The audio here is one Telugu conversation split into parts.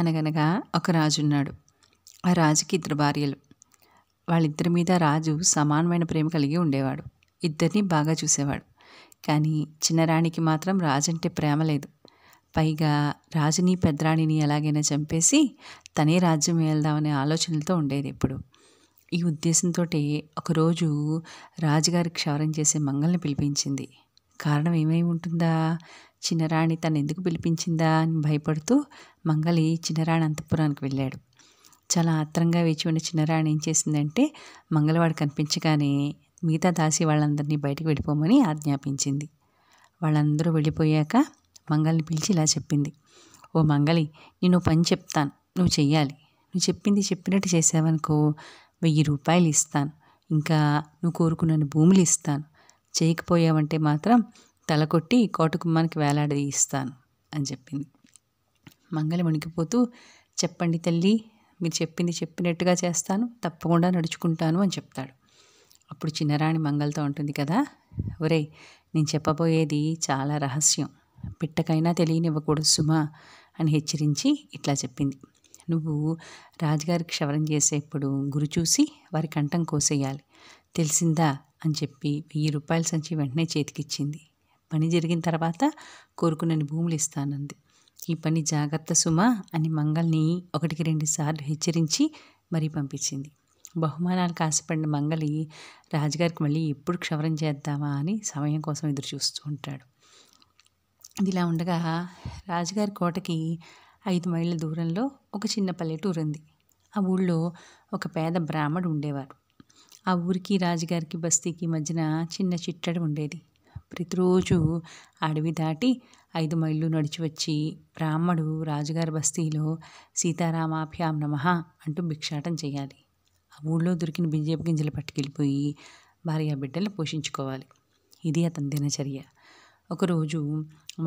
అనగనగా ఒక రాజున్నాడు ఆ రాజుకి ఇద్దరు భార్యలు వాళ్ళిద్దరి మీద రాజు సమానమైన ప్రేమ కలిగి ఉండేవాడు ఇద్దరిని బాగా చూసేవాడు కానీ చిన్నరాణికి మాత్రం రాజంటే ప్రేమ లేదు పైగా రాజుని పెద్దరాణిని ఎలాగైనా చంపేసి తనే రాజ్యం వెళ్దామనే ఆలోచనలతో ఉండేది ఎప్పుడు ఈ ఉద్దేశంతో ఒకరోజు రాజుగారి క్షవరం చేసే మంగళని పిలిపించింది కారణం ఏమై ఉంటుందా చిన్నరాణి తను ఎందుకు పిలిపించిందా అని భయపడుతూ మంగలి చిన్నరాణి అంతఃపురానికి వెళ్ళాడు చాలా ఆత్రంగా వేచి ఉన్న చిన్నరాణి ఏం చేసిందంటే మంగళవాడు కనిపించగానే మిగతా దాసి వాళ్ళందరినీ బయటకు వెళ్ళిపోమని ఆజ్ఞాపించింది వాళ్ళందరూ వెళ్ళిపోయాక మంగల్ని పిలిచి ఇలా చెప్పింది ఓ మంగళి నేను పని చెప్తాను నువ్వు చెయ్యాలి నువ్వు చెప్పింది చెప్పినట్టు చేసావనుకో వెయ్యి రూపాయలు ఇస్తాను ఇంకా నువ్వు కోరుకున్న భూములు ఇస్తాను చేయకపోయావంటే మాత్రం తలకొట్టి కోటకుమ్మానికి ఇస్తాను అని చెప్పింది మంగలి వణికిపోతూ చెప్పండి తల్లి మీరు చెప్పింది చెప్పినట్టుగా చేస్తాను తప్పకుండా నడుచుకుంటాను అని చెప్తాడు అప్పుడు చిన్నరాణి మంగళతో ఉంటుంది కదా ఒరే నేను చెప్పబోయేది చాలా రహస్యం పిట్టకైనా తెలియనివ్వకూడదు సుమా అని హెచ్చరించి ఇట్లా చెప్పింది నువ్వు రాజుగారి క్షవరం చేసేప్పుడు గురి చూసి వారి కంఠం కోసేయాలి తెలిసిందా అని చెప్పి వెయ్యి రూపాయల సంచి వెంటనే చేతికిచ్చింది పని జరిగిన తర్వాత కోరుకునని భూములు ఇస్తానంది ఈ పని జాగ్రత్త సుమ అని మంగల్ని ఒకటికి రెండు సార్లు హెచ్చరించి మరీ పంపించింది బహుమానాలు కాసిపడిన మంగలి రాజుగారికి మళ్ళీ ఎప్పుడు క్షవరం చేద్దామా అని సమయం కోసం ఎదురు చూస్తూ ఉంటాడు ఇదిలా ఉండగా రాజుగారి కోటకి ఐదు మైళ్ళ దూరంలో ఒక చిన్న పల్లెటూరు ఉంది ఆ ఊళ్ళో ఒక పేద బ్రాహ్మడు ఉండేవారు ఆ ఊరికి రాజుగారికి బస్తీకి మధ్యన చిన్న చిట్టడి ఉండేది ప్రతిరోజు అడవి దాటి ఐదు మైళ్ళు నడిచి వచ్చి బ్రాహ్మడు రాజుగారి బస్తీలో సీతారామాభ్యాం నమ అంటూ భిక్షాటం చేయాలి ఆ ఊళ్ళో దొరికిన బింజేపు గింజలు పట్టుకెళ్ళిపోయి భార్య బిడ్డలు పోషించుకోవాలి ఇది అతని దినచర్య ఒకరోజు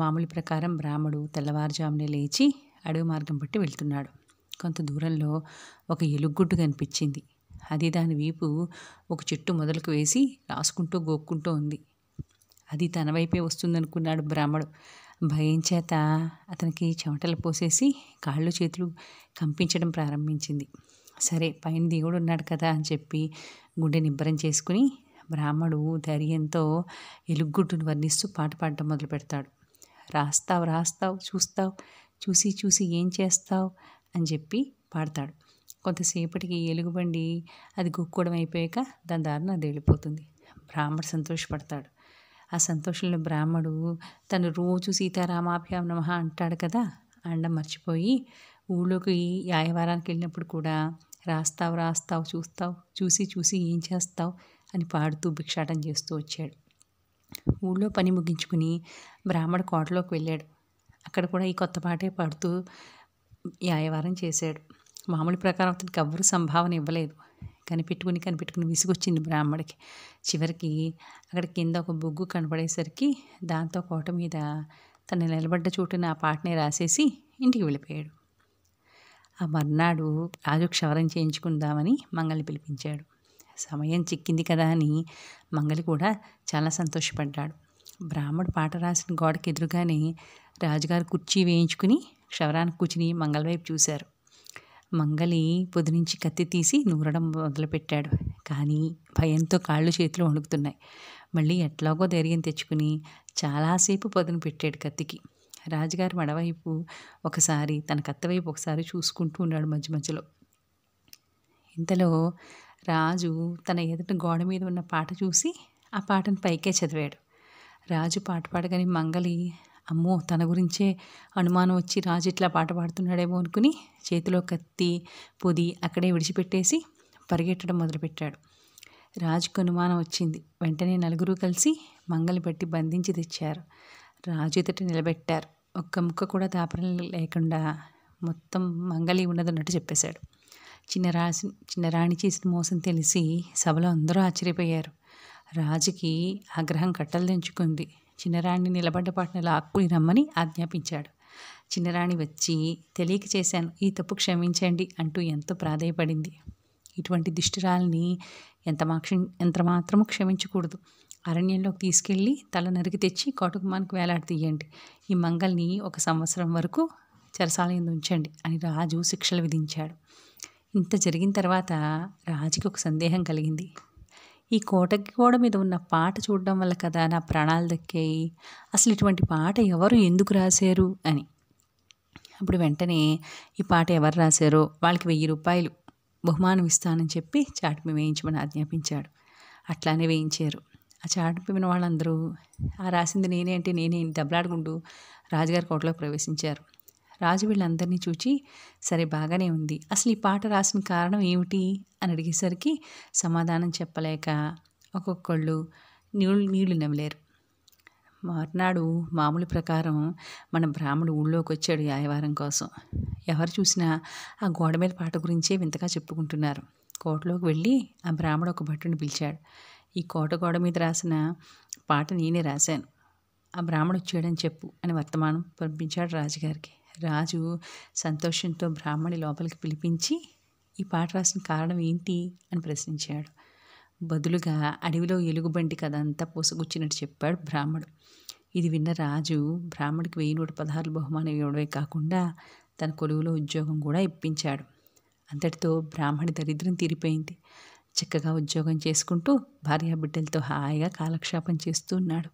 మామూలు ప్రకారం బ్రాహ్మడు తెల్లవారుజామునే లేచి అడవి మార్గం పట్టి వెళ్తున్నాడు కొంత దూరంలో ఒక ఎలుగుడ్డు కనిపించింది అది దాని వీపు ఒక చెట్టు మొదలకు వేసి రాసుకుంటూ గోక్కుంటూ ఉంది అది తన వైపే వస్తుందనుకున్నాడు బ్రాహ్మడు భయం చేత అతనికి చెమటలు పోసేసి కాళ్ళు చేతులు కంపించడం ప్రారంభించింది సరే పైన దేవుడు ఉన్నాడు కదా అని చెప్పి గుండె నిబ్బరం చేసుకుని బ్రాహ్మడు ధైర్యంతో ఎలుగుడ్డును వర్ణిస్తూ పాట పాడటం మొదలు పెడతాడు రాస్తావు రాస్తావు చూస్తావు చూసి చూసి ఏం చేస్తావు అని చెప్పి పాడతాడు కొంతసేపటికి ఎలుగుబండి అది గుక్కోవడం అయిపోయాక దాని దారిన అది వెళ్ళిపోతుంది బ్రాహ్మడు సంతోషపడతాడు ఆ సంతోషంలో బ్రాహ్మడు తను రోజు సీతారామాభ్యాం నమ అంటాడు కదా అండ మర్చిపోయి ఊళ్ళోకి యాయవారానికి వెళ్ళినప్పుడు కూడా రాస్తావు రాస్తావు చూస్తావు చూసి చూసి ఏం చేస్తావు అని పాడుతూ భిక్షాటం చేస్తూ వచ్చాడు ఊళ్ళో పని ముగించుకుని బ్రాహ్మడు కోటలోకి వెళ్ళాడు అక్కడ కూడా ఈ కొత్త పాటే పాడుతూ యాయవారం చేశాడు మామూలు ప్రకారం అతనికి ఎవ్వరు సంభావన ఇవ్వలేదు కనిపెట్టుకుని కనిపెట్టుకుని విసుగొచ్చింది బ్రాహ్మడికి చివరికి అక్కడ కింద ఒక బొగ్గు కనపడేసరికి దాంతో కోట మీద తను నిలబడ్డ చోటున ఆ పాటనే రాసేసి ఇంటికి వెళ్ళిపోయాడు ఆ మర్నాడు రాజు క్షవరం చేయించుకుందామని మంగళి పిలిపించాడు సమయం చిక్కింది కదా అని మంగలి కూడా చాలా సంతోషపడ్డాడు బ్రాహ్మడు పాట రాసిన గోడకి ఎదురుగానే రాజుగారు కుర్చీ వేయించుకుని క్షవరానికి కూర్చుని మంగళ వైపు చూశారు మంగలి పొద్దు నుంచి కత్తి తీసి నూరడం మొదలుపెట్టాడు కానీ భయంతో కాళ్ళు చేతులు వణుకుతున్నాయి మళ్ళీ ఎట్లాగో ధైర్యం తెచ్చుకుని చాలాసేపు పొదను పెట్టాడు కత్తికి రాజుగారి మడవైపు ఒకసారి తన కత్త వైపు ఒకసారి చూసుకుంటూ ఉన్నాడు మధ్య మధ్యలో ఇంతలో రాజు తన ఎదుట గోడ మీద ఉన్న పాట చూసి ఆ పాటను పైకే చదివాడు రాజు పాట పాడగానే మంగలి అమ్మో తన గురించే అనుమానం వచ్చి రాజు ఇట్లా పాట పాడుతున్నాడేమో అనుకుని చేతిలో కత్తి పొది అక్కడే విడిచిపెట్టేసి పరిగెట్టడం మొదలుపెట్టాడు రాజుకు అనుమానం వచ్చింది వెంటనే నలుగురు కలిసి మంగలి పెట్టి బంధించి తెచ్చారు రాజు ఇతటి నిలబెట్టారు ఒక్క ముక్క కూడా దాపరం లేకుండా మొత్తం మంగలి ఉన్నదన్నట్టు చెప్పేశాడు చిన్న రాసి చిన్న రాణి చేసిన మోసం తెలిసి సభలో అందరూ ఆశ్చర్యపోయారు రాజుకి ఆగ్రహం కట్టలు తెంచుకుంది చిన్నరాణిని నిలబడ్డ పాటను లాక్కుని రమ్మని ఆజ్ఞాపించాడు చిన్నరాణి వచ్చి తెలియక చేశాను ఈ తప్పు క్షమించండి అంటూ ఎంతో ప్రాధాయపడింది ఇటువంటి దుష్టురాల్ని ఎంత మాక్షి ఎంత మాత్రము క్షమించకూడదు అరణ్యంలోకి తీసుకెళ్ళి తల నరికి తెచ్చి కోటకుమానికి వేలాడతీయండి ఈ మంగల్ని ఒక సంవత్సరం వరకు చెరసాలయం ఉంచండి అని రాజు శిక్షలు విధించాడు ఇంత జరిగిన తర్వాత రాజుకి ఒక సందేహం కలిగింది ఈ కోటకి కూడా మీద ఉన్న పాట చూడడం వల్ల కదా నా ప్రాణాలు దక్కాయి అసలు ఇటువంటి పాట ఎవరు ఎందుకు రాశారు అని అప్పుడు వెంటనే ఈ పాట ఎవరు రాశారో వాళ్ళకి వెయ్యి రూపాయలు బహుమానం ఇస్తానని చెప్పి చాటుమి వేయించమని ఆజ్ఞాపించాడు అట్లానే వేయించారు ఆ చాటుమి వాళ్ళందరూ ఆ రాసింది నేనే అంటే నేనే దెబ్బలాడుకుంటూ రాజుగారి కోటలో ప్రవేశించారు రాజు వీళ్ళందరినీ చూచి సరే బాగానే ఉంది అసలు ఈ పాట రాసిన కారణం ఏమిటి అని అడిగేసరికి సమాధానం చెప్పలేక ఒక్కొక్కళ్ళు నీళ్ళు నీళ్లు నమ్మలేరు మర్నాడు మామూలు ప్రకారం మన బ్రాహ్మడు ఊళ్ళోకి వచ్చాడు యాయవారం కోసం ఎవరు చూసినా ఆ గోడ మీద పాట గురించే వింతగా చెప్పుకుంటున్నారు కోటలోకి వెళ్ళి ఆ బ్రాహ్మడు ఒక భట్టుని పిలిచాడు ఈ కోట గోడ మీద రాసిన పాట నేనే రాశాను ఆ బ్రాహ్మడు వచ్చాడని చెప్పు అని వర్తమానం పంపించాడు రాజుగారికి రాజు సంతోషంతో బ్రాహ్మణి లోపలికి పిలిపించి ఈ పాట రాసిన కారణం ఏంటి అని ప్రశ్నించాడు బదులుగా అడవిలో ఎలుగుబంటి కదంతా పూసగుచ్చినట్టు చెప్పాడు బ్రాహ్మడు ఇది విన్న రాజు బ్రాహ్మడికి వెయ్యి నూట పదహారు బహుమానం ఇవ్వడమే కాకుండా తన కొలువులో ఉద్యోగం కూడా ఇప్పించాడు అంతటితో బ్రాహ్మడి దరిద్రం తీరిపోయింది చక్కగా ఉద్యోగం చేసుకుంటూ భార్యాబిడ్డలతో హాయిగా కాలక్షేపం చేస్తూ ఉన్నాడు